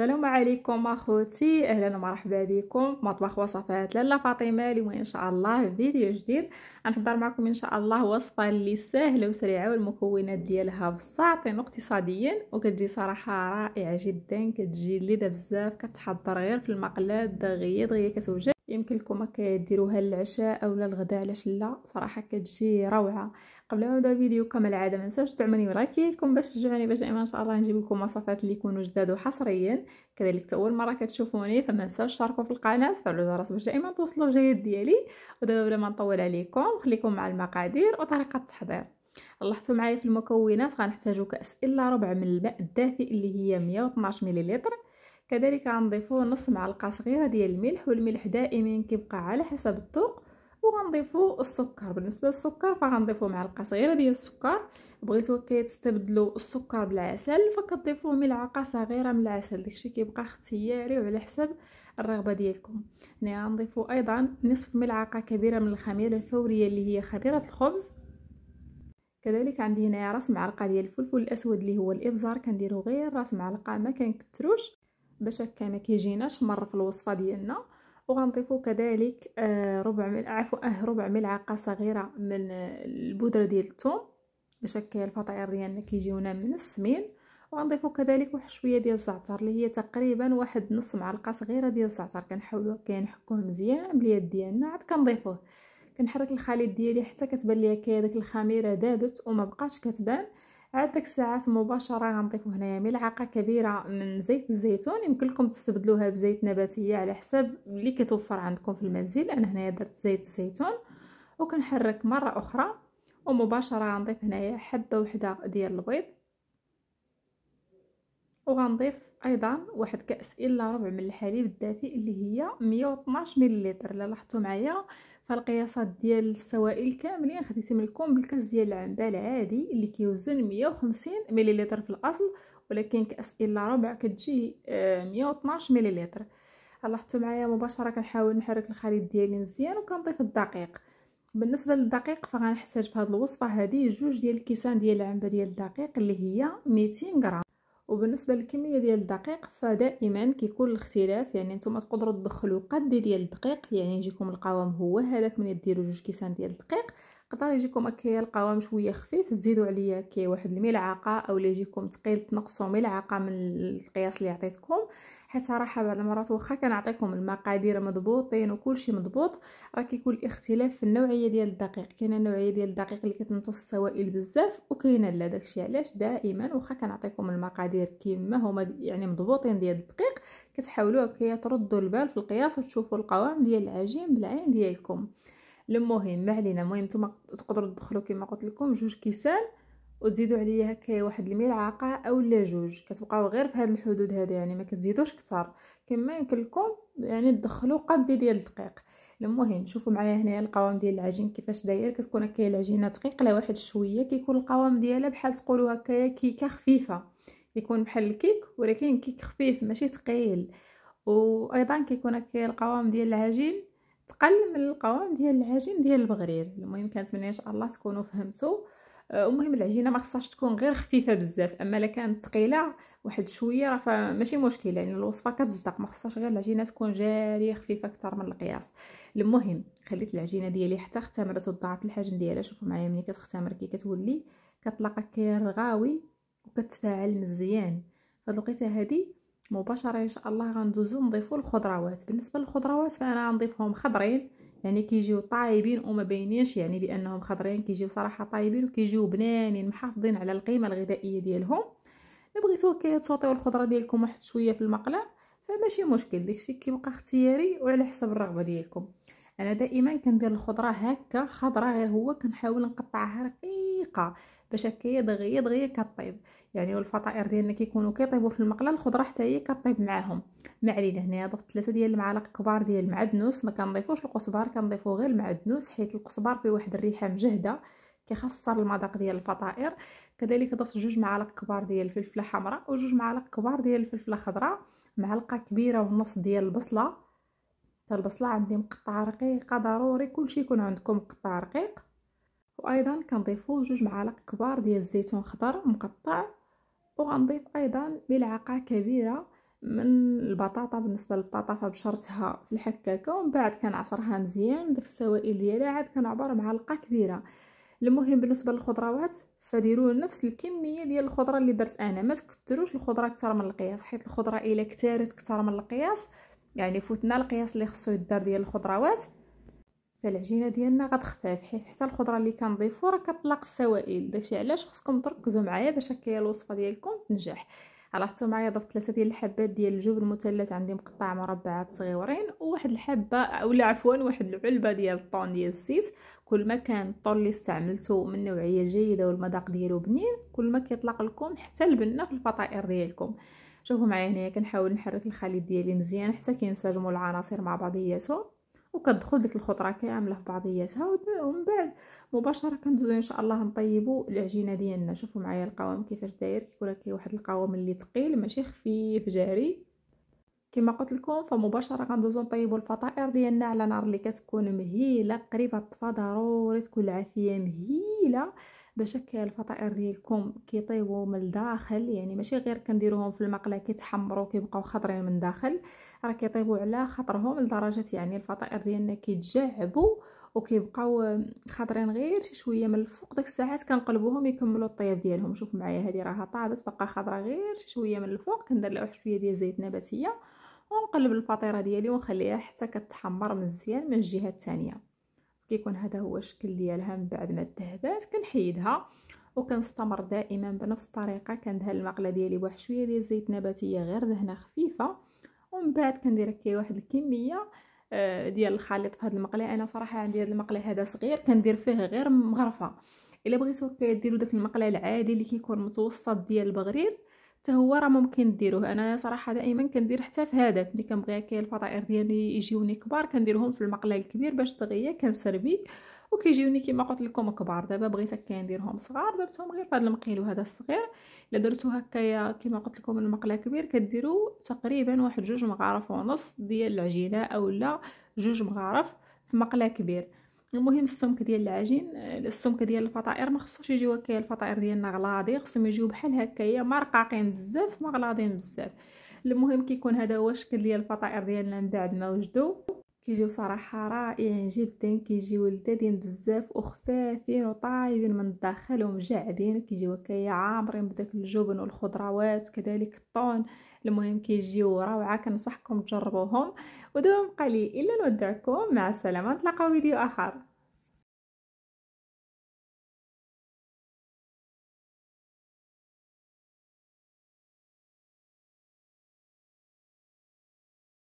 السلام عليكم اخوتي اهلا ومرحبا بكم مطبخ وصفات لاله فاطمه اليوم ان شاء الله فيديو جديد غنحضر معكم ان شاء الله وصفه اللي سهله وسريعه والمكونات ديالها بساطين واقتصاديا وكتجي صراحه رائعه جدا كتجي لذيذه بزاف كتحضر غير في المقله دغيا دغيا كتوجد يمكن لكم هكا ديروها للعشاء او للغداء علاش لا صراحه كتجي روعه قبل ما نبدا الفيديو كما العاده ما ننساوش تعملوني لايك لكم باش تشجعوني باش ان شاء الله نجيب لكم وصفات اللي يكونوا جداد وحصريا كذلك اول مره كتشوفوني فما ننساوش تشاركوا في القناه تفعلوا الجرس باش دائما توصلوا الجديد ديالي ودابا بلا ما نطول عليكم خليكم مع المقادير وطريقه التحضير لاحظتوا معايا في المكونات غنحتاجو كاس الا ربع من الماء الدافئ اللي هي 112 مليلتر كذلك غنضيفو نص معلقه صغيره ديال الملح والملح دائما كيبقى على حسب الذوق وغنضيفو السكر بالنسبه للسكر فغنضيفو معلقه صغيره ديال السكر بغيتو كيتستبدلوا السكر بالعسل فكتضيفوا ملعقه صغيره من العسل داكشي كيبقى اختياري وعلى حسب الرغبه ديالكم هنا يعني غنضيفو ايضا نصف ملعقه كبيره من الخميره الفوريه اللي هي خميره الخبز كذلك عندي هنايا راس معلقه ديال الفلفل الاسود اللي هو الابزار كنديرو غير راس معلقه ما كنكثروش باش هكا ما كيجيناش مر في الوصفه ديالنا وغنضيفو كذلك آه، ربع ملعقه عفوا آه، ربع ملعقه صغيره من البودره ديال الثوم باش هكا الفطاير ديالنا كيجيونا من السمين وغنضيفوا كذلك واحد شويه ديال الزعتر اللي هي تقريبا واحد نص معلقه صغيره ديال الزعتر كنحاولو كنحكوه مزيان باليد ديالنا عاد كنضيفوه كنحرك الخليط ديالي حتى كتبان ليا كي داك الخميره دابت وما بقاش كتبان عاد الساعات مباشره غنضيفو هنايا ملعقه كبيره من زيت الزيتون يمكن لكم تستبدلوها بزيت نباتيه على حسب اللي كيتوفر عندكم في المنزل انا هنايا درت زيت الزيتون وكنحرك مره اخرى ومباشره غنضيف هنايا حبه وحده ديال البيض وغنضيف ايضا واحد كاس الا ربع من الحليب الدافئ اللي هي 112 ملل الا لاحظتوا معايا فالقياسات ديال السوائل كاملين خديت من الكومب ديال العنب العادي اللي كيوزن 150 مليلتر في الاصل ولكن كاس الا ربع كتجي 112 آه، مليلتر لاحظتوا معايا مباشره كنحاول نحرك الخليط ديالي مزيان وكنضيف الدقيق بالنسبه للدقيق فغنحتاج في هذه الوصفه هذه جوج ديال الكيسان ديال العنبه ديال الدقيق اللي هي 200 غرام وبالنسبه للكميه ديال الدقيق فدائما كيكون الاختلاف يعني نتوما تقدروا تدخلوا قد ديال الدقيق يعني يجيكم القوام هو هذاك من ديروا جوج كيسان ديال الدقيق قدر يجيكم هكايا القوام شويه خفيف زيدوا عليا كي واحد الملعقه او يجيكم ثقيل تنقصوا ملعقه من القياس اللي عطيتكم حيت صراحه بعض المرات واخا كنعطيكم المقادير مضبوطين وكل شيء مضبوط راه كيكون الاختلاف في النوعيه ديال الدقيق كاينه النوعيه ديال الدقيق اللي كتمتص السوائل بزاف وكاينه لا داكشي علاش دائما واخا كنعطيكم المقادير كيما هما يعني مضبوطين ديال الدقيق كتحاولوا كي تردوا البال في القياس وتشوفوا القوام ديال العجين بالعين ديالكم المهم ما علينا المهم نتوما تقدروا تدخلوا كما قلت لكم جوج كيسان وتزيدوا عليا هكا واحد الملعقه اولا جوج كتبقاو غير في هاد الحدود هادي يعني ما كتزيدوش كتر كما يمكن لكم يعني تدخلوا قد ديال الدقيق المهم شوفوا معايا هنايا القوام ديال العجين كيفاش داير كتكون هكا العجينه ثقيله واحد شويه كيكون القوام ديالها بحال تقولوا هكايا كيكه خفيفه يكون بحال الكيك ولكن كيك خفيف ماشي ثقيل وايضا كيكون هكا القوام ديال العجين تقل من القوام ديال العجين ديال البغرير المهم كنتمنى ان شاء الله تكونوا فهمتوا آه، المهم العجينه ما خصهاش تكون غير خفيفه بزاف اما الا كانت ثقيله واحد شويه راه فماشي مشكل يعني الوصفه كتصدق ما خصهاش غير العجينه تكون جاريه خفيفه اكثر من القياس المهم خليت العجينه ديالي حتى اختمرت وضاعت الحجم ديالها شوفوا معايا ملي كتختمر كي كتولي كتلقى كيرغاوي وكتفاعل مزيان هاد الوقيته هذه مباشره ان شاء الله غندوزو نضيفو الخضروات بالنسبه للخضروات فانا غنضيفهم خضرين يعني كيجيو طايبين وما باينينش يعني بانهم خضرين كيجيو صراحه طايبين وكيجيو بنانين محافظين على القيمه الغذائيه ديالهم بغيتو كيتصوتيو الخضره ديالكم واحد شويه في المقله فماشي مشكل داكشي كيبقى اختياري وعلى حسب الرغبه ديالكم انا دائما كندير الخضره هكا خضره غير هو كنحاول نقطعها رقيقه باش هكايا دغيا دغيا كطيب يعني والفطائر ديالنا كيكونوا كيطيبوا في المقله الخضره حتى هي كطيب معاهم ما علينا هنايا ضفت ثلاثه ديال المعالق كبار ديال المعدنوس ما كنضيفوش القزبر كنضيفو غير المعدنوس حيت القزبر فيه واحد الريحه مجهده كيخسر المذاق ديال الفطائر كذلك ضفت جوج معالق كبار ديال الفلفله حمراء وجوج معالق كبار ديال الفلفله خضراء معلقه كبيره ونص ديال البصله حتى البصله عندي مقطعه رقيقه ضروري كلشي يكون عندكم مقطع رقيق وايضا كنضيفو جوج معالق كبار ديال الزيتون خضر مقطع وغنضيف ايضا ملعقه كبيره من البطاطا بالنسبه للبطاطا فبشرتها في الحكاكه ومن بعد كنعصرها مزيان داك السوائل ديالها عاد كنعبر معلقه كبيره المهم بالنسبه للخضروات فديروا نفس الكميه ديال الخضره اللي درت انا ما تكثروش الخضره اكثر من القياس حيت الخضره الا كثرت اكثر من القياس يعني فوتنا القياس اللي خصو يدار ديال الخضروات فالعجينه ديالنا غتخفاف حيت حتى الخضره اللي كنضيفو راه كطلق السوائل داكشي علاش خصكم تركزوا معايا باش هكايا الوصفه ديالكم تنجح عرفتوا معايا ضفت ثلاثه ديال الحبات ديال الجبن المثلث عندي مقطع مربعات صغيورين وواحد الحبه اولا عفوا واحد العلبه ديال الطون ديال الزيت كل ما كان الطون اللي استعملته من نوعيه جيده والمذاق ديالو بنين كل ما كيطلق لكم حتى البنه في الفطائر ديالكم شوفوا معايا هنايا كنحاول نحرك الخليط ديالي مزيان حتى كينسجموا العناصر مع بعضياتهم وكتدخل ديك الخضره كامله في بعضياتها ومن بعد مباشره كندوزو ان شاء الله نطيبو العجينه ديالنا شوفوا معايا القوام كيفاش داير كيكون كي واحد القوام اللي ثقيل ماشي خفيف جاري كما قلت لكم فمباشره كندوزو نطيبو الفطائر ديالنا على نار اللي كتكون مهيله قريبه الطفا ضروري تكون العافيه مهيله باش هكا الفطائر ديالكم كيطيبوا من الداخل يعني ماشي غير كنديروهم في المقله كيتحمروا كيبقاو خضرين من الداخل راه كيطيبوا على خاطرهم لدرجه يعني الفطائر ديالنا كيتجعبوا وكيبقاو خضرين غير شي شويه من الفوق داك الساعات كنقلبوهم يكملوا الطياب ديالهم شوف معايا هذه راها طابت بقى خضره غير شي شويه من الفوق كندير لها واحد شويه ديال زيت نباتيه ونقلب الفطيره ديالي ونخليها حتى كتحمر مزيان من الجهه الثانيه كيكون هذا هو الشكل ديالها من بعد ما ذهبات كنحيدها وكنستمر دائما بنفس الطريقه كندهن المقله ديالي بواحد شويه ديال زيت نباتيه غير دهنه خفيفه ومن بعد كندير هكا واحد الكميه آه، ديال الخليط في هذه المقله انا صراحه عندي هذا المقله هذا صغير كندير فيه غير مغرفه الا بغيتو كديروا داك المقله العادي اللي كيكون متوسط ديال البغرير حتى هو راه ممكن ديروه انا صراحه دائما كندير حتى في هذاك ملي كنبغي كاين الفطائر ديالي يجيوني كبار كنديرهم في المقله الكبير باش دغيا كنسربي وكيجيوني كما قلت لكم كبار دابا بغيت هكا نديرهم صغار درتهم غير في هذا المقيل وهذا الصغير الا درتو هكايا كما قلت لكم المقله كبير كديروا تقريبا واحد جوج مغارف ونص ديال العجينه اولا جوج مغارف في مقله كبير المهم السمك ديال العجين السمك ديال الفطائر ما خصوش يجيو هكا الفطائر ديالنا غلاضي خصهم يجيو بحال هكايا ما رقاقين بزاف ما غلاضين بزاف المهم كيكون هذا هو الشكل ديال الفطائر ديالنا من بعد ما وجدوا كيجيو صراحه رائعين جدا كيجيو لذاذين بزاف وخفافين وطايبين من الداخل ومجعبين كيجيو هكايا عامرين بداك الجبن والخضروات كذلك الطون المهم كيجيو روعه كنصحكم تجربوهم ودوم قليل لي الا نودعكم مع السلامه نتلاقاو فيديو اخر